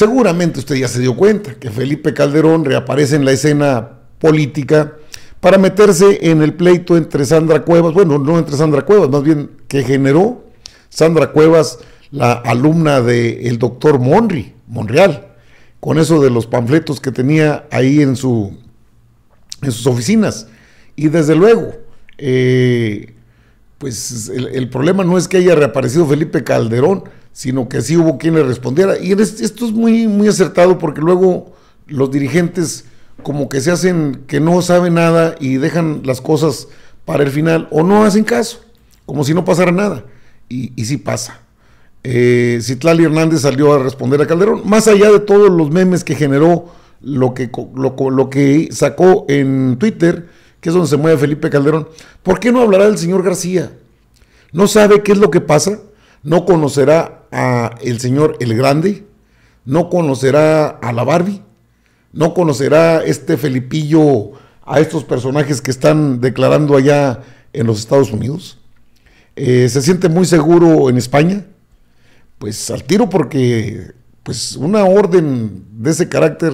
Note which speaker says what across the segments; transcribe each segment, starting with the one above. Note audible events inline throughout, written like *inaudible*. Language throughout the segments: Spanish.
Speaker 1: Seguramente usted ya se dio cuenta que Felipe Calderón reaparece en la escena política para meterse en el pleito entre Sandra Cuevas, bueno, no entre Sandra Cuevas, más bien que generó Sandra Cuevas, la alumna del el doctor Monri, Monreal, con eso de los panfletos que tenía ahí en, su, en sus oficinas. Y desde luego, eh, pues el, problema no es que haya reaparecido Felipe Calderón, sino que sí hubo quien le respondiera. Y esto es muy, muy acertado porque luego los dirigentes como que se hacen que no saben nada y dejan las cosas para el final o no hacen caso, como si no pasara nada. Y, y sí pasa. Eh, Citlali Hernández salió a responder a Calderón, más allá de todos los memes que generó lo que, lo, lo que sacó en Twitter, que es donde se mueve Felipe Calderón, ¿por qué no hablará el señor García? ¿No sabe qué es lo que pasa? no conocerá a el señor el grande, no conocerá a la Barbie, no conocerá este Felipillo a estos personajes que están declarando allá en los Estados Unidos. Eh, se siente muy seguro en España, pues al tiro porque pues una orden de ese carácter,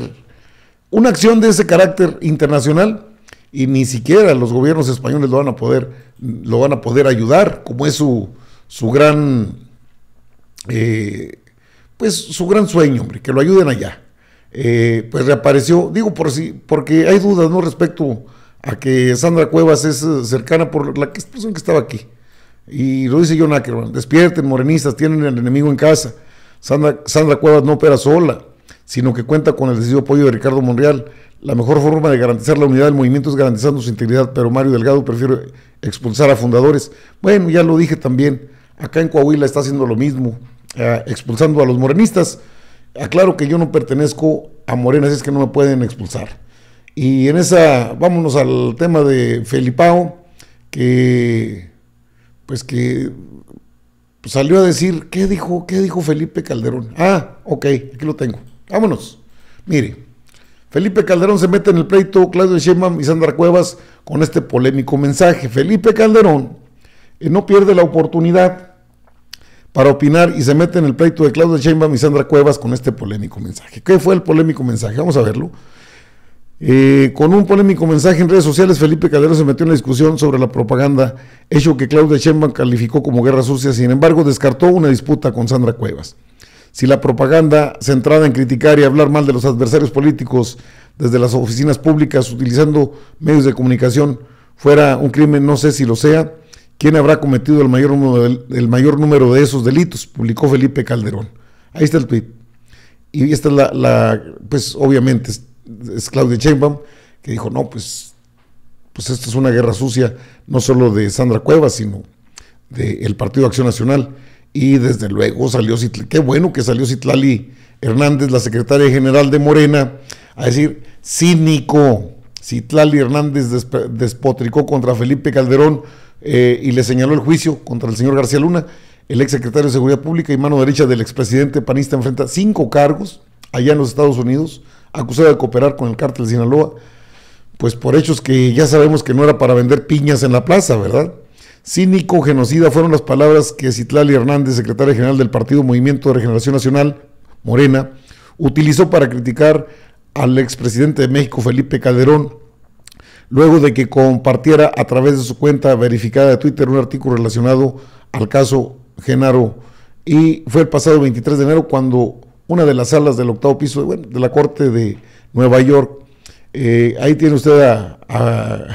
Speaker 1: una acción de ese carácter internacional y ni siquiera los gobiernos españoles lo van a poder lo van a poder ayudar, como es su su gran, eh, pues su gran sueño, hombre, que lo ayuden allá. Eh, pues reapareció, digo por si, porque hay dudas, ¿no? Respecto a que Sandra Cuevas es eh, cercana por la expresión que estaba aquí. Y lo dice John Ackerman, despierten morenistas, tienen el enemigo en casa. Sandra, Sandra Cuevas no opera sola, sino que cuenta con el decidido apoyo de Ricardo Monreal. La mejor forma de garantizar la unidad del movimiento es garantizando su integridad, pero Mario Delgado prefiere expulsar a fundadores. Bueno, ya lo dije también, Acá en Coahuila está haciendo lo mismo, eh, expulsando a los morenistas. Aclaro que yo no pertenezco a Morena, así es que no me pueden expulsar. Y en esa, vámonos al tema de Felipao, que pues que salió a decir, ¿qué dijo? ¿Qué dijo Felipe Calderón? Ah, ok, aquí lo tengo. Vámonos. Mire, Felipe Calderón se mete en el pleito Claudio Sheinbaum y Sandra Cuevas con este polémico mensaje. Felipe Calderón eh, no pierde la oportunidad para opinar y se mete en el pleito de Claudia Sheinbaum y Sandra Cuevas con este polémico mensaje. ¿Qué fue el polémico mensaje? Vamos a verlo. Eh, con un polémico mensaje en redes sociales, Felipe Calderón se metió en la discusión sobre la propaganda, hecho que Claudia Sheinbaum calificó como guerra sucia, sin embargo descartó una disputa con Sandra Cuevas. Si la propaganda centrada en criticar y hablar mal de los adversarios políticos desde las oficinas públicas utilizando medios de comunicación fuera un crimen, no sé si lo sea, ¿Quién habrá cometido el mayor, número de, esos delitos? Publicó Felipe Calderón. Ahí está el tweet. Y esta es la, pues obviamente es, Claudia Sheinbaum que dijo, no, pues, pues esto es una guerra sucia, no solo de Sandra Cuevas, sino del Partido Acción Nacional. Y desde luego salió Citlali, qué bueno que salió Citlali Hernández, la secretaria general de Morena, a decir, cínico, Citlali Hernández despotricó contra Felipe Calderón eh, y le señaló el juicio contra el señor García Luna. El ex secretario de Seguridad Pública y mano derecha del expresidente panista enfrenta cinco cargos allá en los Estados Unidos, acusado de cooperar con el cártel Sinaloa, pues por hechos que ya sabemos que no era para vender piñas en la plaza, ¿verdad? Cínico, genocida fueron las palabras que Citlali Hernández, secretaria general del Partido Movimiento de Regeneración Nacional, Morena, utilizó para criticar al expresidente de México, Felipe Calderón, luego de que compartiera a través de su cuenta verificada de Twitter un artículo relacionado al caso Genaro. Y fue el pasado 23 de enero cuando una de las salas del octavo piso bueno, de la Corte de Nueva York, eh, ahí tiene usted *laughs* a,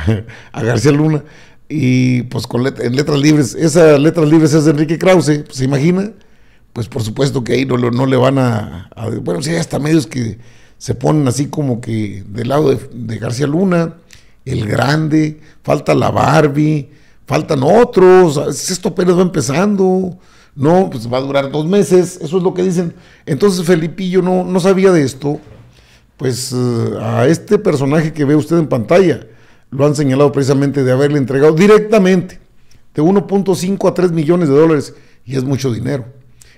Speaker 1: García Luna, y pues con en letras libres, esas letras libres es de Enrique Krause, pues, ¿se imagina? Pues por supuesto que ahí no, le van a, Bueno, si hay hasta medios que se ponen así como que del lado de, de García Luna, el grande, falta la Barbie, faltan otros, esto apenas va empezando, no, pues va a durar dos meses, eso es lo que dicen. Entonces Felipillo no, no sabía de esto, pues eh, a este personaje que ve usted en pantalla lo han señalado precisamente de haberle entregado directamente de 1.5 a 3 millones de dólares y es mucho dinero.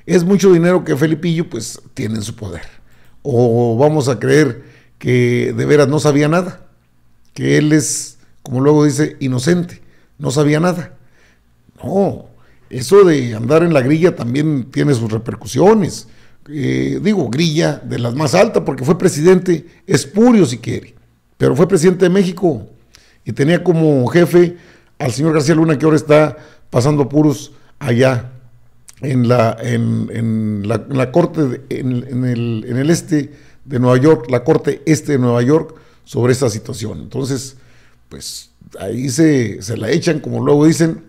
Speaker 1: Es mucho dinero que Felipillo pues tiene en su poder. O vamos a creer que de veras no sabía nada que él es, como luego dice, inocente, no sabía nada. No, eso de andar en la grilla también tiene sus repercusiones. Eh, digo, grilla de las más altas, porque fue presidente espurio si quiere, pero fue presidente de México y tenía como jefe al señor García Luna que ahora está pasando puros allá en la, en, en la, corte, en, el, en el este de Nueva York, la corte este de Nueva York, sobre esta situación. Entonces, pues ahí se, se la echan, como luego dicen,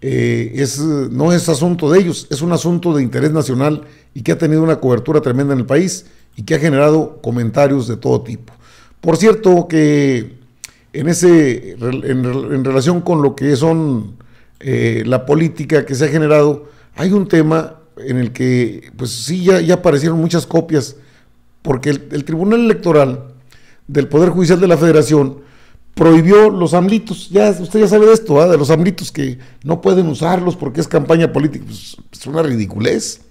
Speaker 1: eh, es, no es asunto de ellos, es un asunto de interés nacional y que ha tenido una cobertura tremenda en el país y que ha generado comentarios de todo tipo. Por cierto, que en, ese, en, relación con lo que son eh, la política que se ha generado, hay un tema en el que, pues sí, ya, ya aparecieron muchas copias, porque el Tribunal Electoral del Poder Judicial de la Federación prohibió los amlitos. Ya, usted ya sabe de esto, ¿ah? de los amlitos que no pueden usarlos porque es campaña política. Pues, es una ridiculez.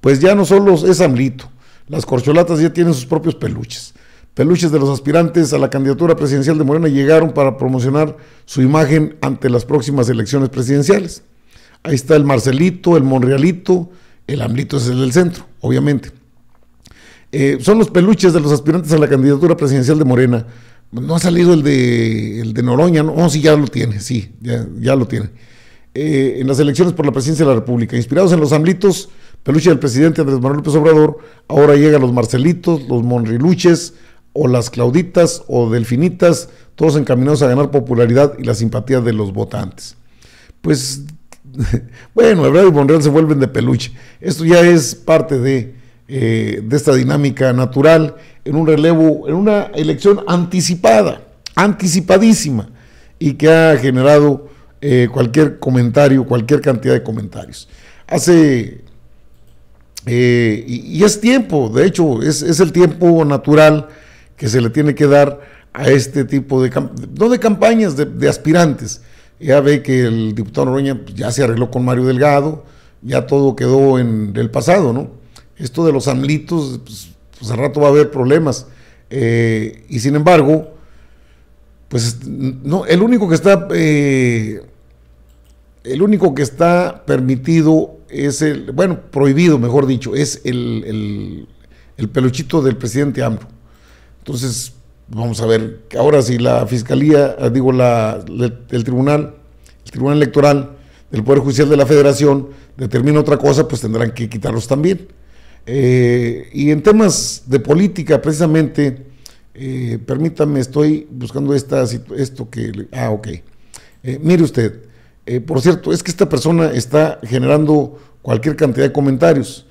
Speaker 1: Pues ya no solo es amlito, las corcholatas ya tienen sus propios peluches. Peluches de los aspirantes a la candidatura presidencial de Morena llegaron para promocionar su imagen ante las próximas elecciones presidenciales. Ahí está el Marcelito, el Monrealito, el Amlito es el del centro, obviamente. Eh, son los peluches de los aspirantes a la candidatura presidencial de Morena. No ha salido el de, el de Noroña, ¿no? Oh, sí, ya lo tiene, sí, ya, lo tiene. Eh, en las elecciones por la presidencia de la República. Inspirados en los AMLitos, peluche del presidente Andrés Manuel López Obrador, ahora llegan los Marcelitos, los Monriluches, o las Clauditas o Delfinitas, todos encaminados a ganar popularidad y la simpatía de los votantes. Pues, *laughs* bueno, Ebrard y Monreal se vuelven de peluche. Esto ya es parte de eh, de esta dinámica natural en un relevo, en una elección anticipada, anticipadísima, y que ha generado eh, cualquier comentario, cualquier cantidad de comentarios. Hace, eh, y, es tiempo, de hecho, es, es, el tiempo natural que se le tiene que dar a este tipo de, de campañas, de, aspirantes. Ya ve que el diputado Noroña pues, ya se arregló con Mario Delgado, ya todo quedó en el pasado, ¿no? esto de los amlitos, pues, pues al rato va a haber problemas. Eh, y sin embargo, pues no, el único que está, eh, el único que está permitido es el, bueno, prohibido, mejor dicho, es el, peluchito del presidente AMLO. Entonces, vamos a ver, ahora si la fiscalía, ah, digo, la, el tribunal, el tribunal electoral del Poder Judicial de la Federación determina otra cosa, pues tendrán que quitarlos también. Eh, y en temas de política, precisamente, eh, permítame, estoy buscando esta, esto que... Ah, ok. Eh, mire usted, por cierto, es que esta persona está generando cualquier cantidad de comentarios.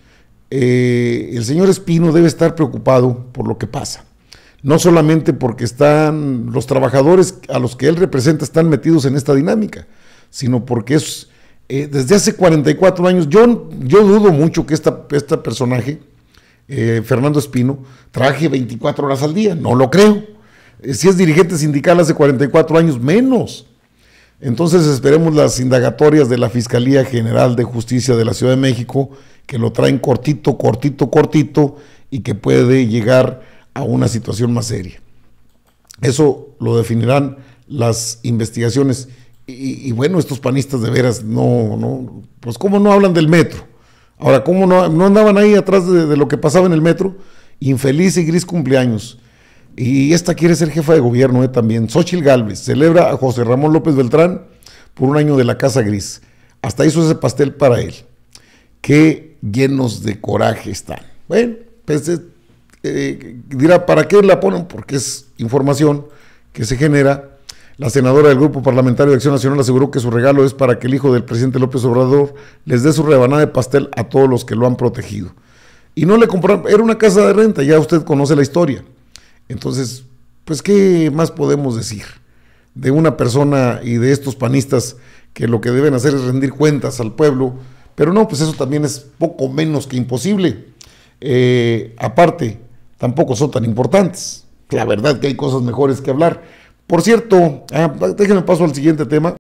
Speaker 1: el señor Espino debe estar preocupado por lo que pasa. No solamente porque están los trabajadores a los que él representa están metidos en esta dinámica, sino porque es eh, desde hace 44 años, yo, yo dudo mucho que esta, este personaje, eh, Fernando Espino, traje 24 horas al día, no lo creo. Eh, si es dirigente sindical hace 44 años, menos. Entonces esperemos las indagatorias de la Fiscalía General de Justicia de la Ciudad de México, que lo traen cortito, cortito, cortito, y que puede llegar a una situación más seria. Eso lo definirán las investigaciones. Y, bueno, estos panistas de veras, no, no, pues cómo no hablan del metro. Ahora, ¿cómo no, no andaban ahí atrás de, lo que pasaba en el metro? Infeliz y gris cumpleaños. Y esta quiere ser jefa de gobierno eh, también. Xochil Gálvez celebra a José Ramón López Beltrán por un año de la Casa Gris. Hasta hizo ese pastel para él. Qué llenos de coraje están. Bueno, pues eh, eh, dirá, ¿para qué la ponen? Porque es información que se genera la senadora del Grupo Parlamentario de Acción Nacional aseguró que su regalo es para que el hijo del presidente López Obrador les dé su rebanada de pastel a todos los que lo han protegido. Y no le compraron, era una casa de renta, ya usted conoce la historia. Entonces, pues, ¿qué más podemos decir de una persona y de estos panistas que lo que deben hacer es rendir cuentas al pueblo? Pero no, pues eso también es poco menos que imposible. Eh, aparte, tampoco son tan importantes. La verdad que hay cosas mejores que hablar. Por cierto, eh, déjenme paso al siguiente tema.